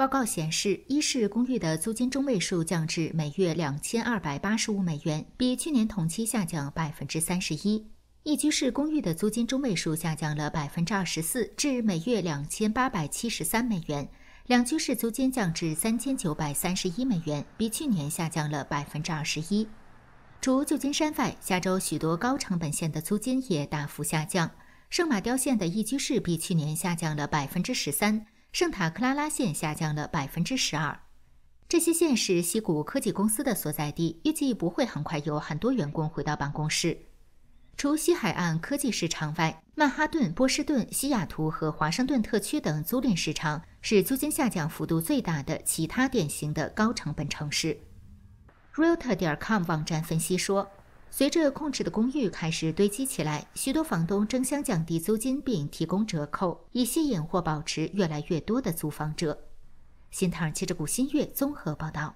报告显示，一室公寓的租金中位数降至每月两千二百八十五美元，比去年同期下降百分之三十一；一居室公寓的租金中位数下降了百分之二十四，至每月两千八百七十三美元；两居室租金降至三千九百三十一美元，比去年下降了百分之二十一。除旧金山外，加州许多高成本县的租金也大幅下降。圣马刁县的一居室比去年下降了百分之十三。圣塔克拉拉县下降了百分之十二，这些县是西谷科技公司的所在地，预计不会很快有很多员工回到办公室。除西海岸科技市场外，曼哈顿、波士顿、西雅图和华盛顿特区等租赁市场是租金下降幅度最大的其他典型的高成本城市。Realtor.com 网站分析说。随着空置的公寓开始堆积起来，许多房东争相降低租金并提供折扣，以吸引或保持越来越多的租房者。新唐人记者古新月综合报道。